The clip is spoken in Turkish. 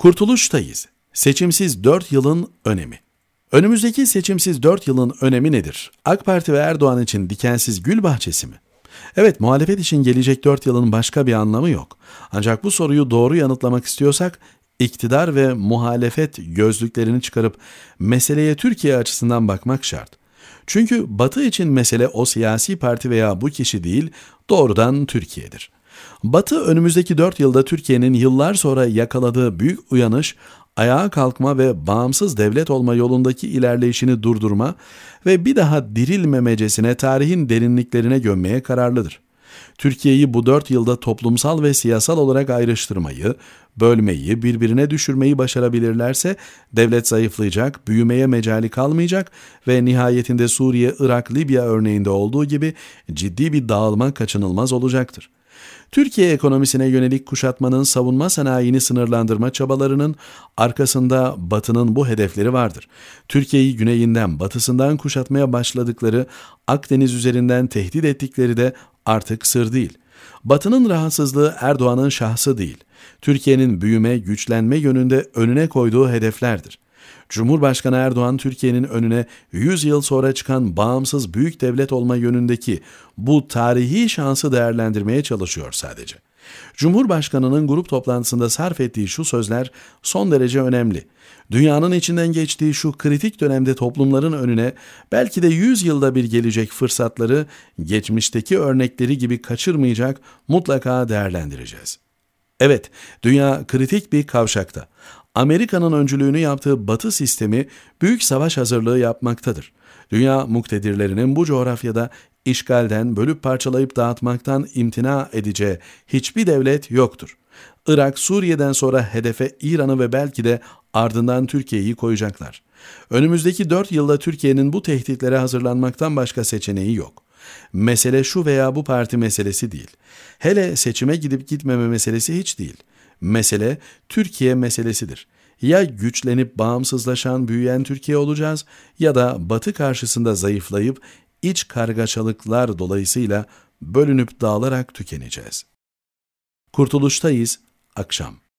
Kurtuluştayız. Seçimsiz 4 yılın önemi. Önümüzdeki seçimsiz 4 yılın önemi nedir? AK Parti ve Erdoğan için dikensiz gül bahçesi mi? Evet muhalefet için gelecek 4 yılın başka bir anlamı yok. Ancak bu soruyu doğru yanıtlamak istiyorsak iktidar ve muhalefet gözlüklerini çıkarıp meseleye Türkiye açısından bakmak şart. Çünkü Batı için mesele o siyasi parti veya bu kişi değil, doğrudan Türkiye'dir. Batı önümüzdeki 4 yılda Türkiye'nin yıllar sonra yakaladığı büyük uyanış, ayağa kalkma ve bağımsız devlet olma yolundaki ilerleyişini durdurma ve bir daha dirilmemecesine tarihin derinliklerine gömmeye kararlıdır. Türkiye'yi bu dört yılda toplumsal ve siyasal olarak ayrıştırmayı, bölmeyi, birbirine düşürmeyi başarabilirlerse devlet zayıflayacak, büyümeye mecali kalmayacak ve nihayetinde Suriye, Irak, Libya örneğinde olduğu gibi ciddi bir dağılma kaçınılmaz olacaktır. Türkiye ekonomisine yönelik kuşatmanın savunma sanayini sınırlandırma çabalarının arkasında Batı'nın bu hedefleri vardır. Türkiye'yi güneyinden, batısından kuşatmaya başladıkları, Akdeniz üzerinden tehdit ettikleri de artık sır değil. Batı'nın rahatsızlığı Erdoğan'ın şahsı değil. Türkiye'nin büyüme, güçlenme yönünde önüne koyduğu hedeflerdir. Cumhurbaşkanı Erdoğan Türkiye'nin önüne 100 yıl sonra çıkan bağımsız büyük devlet olma yönündeki bu tarihi şansı değerlendirmeye çalışıyor sadece. Cumhurbaşkanının grup toplantısında sarf ettiği şu sözler son derece önemli. Dünyanın içinden geçtiği şu kritik dönemde toplumların önüne belki de 100 yılda bir gelecek fırsatları geçmişteki örnekleri gibi kaçırmayacak mutlaka değerlendireceğiz. Evet, dünya kritik bir kavşakta. Amerika'nın öncülüğünü yaptığı Batı sistemi büyük savaş hazırlığı yapmaktadır. Dünya muktedirlerinin bu coğrafyada işgalden bölüp parçalayıp dağıtmaktan imtina edeceği hiçbir devlet yoktur. Irak, Suriye'den sonra hedefe İran'ı ve belki de ardından Türkiye'yi koyacaklar. Önümüzdeki 4 yılda Türkiye'nin bu tehditlere hazırlanmaktan başka seçeneği yok. Mesele şu veya bu parti meselesi değil. Hele seçime gidip gitmeme meselesi hiç değil. Mesele Türkiye meselesidir. Ya güçlenip bağımsızlaşan, büyüyen Türkiye olacağız ya da Batı karşısında zayıflayıp iç kargaçalıklar dolayısıyla bölünüp dağılarak tükeneceğiz. Kurtuluştayız akşam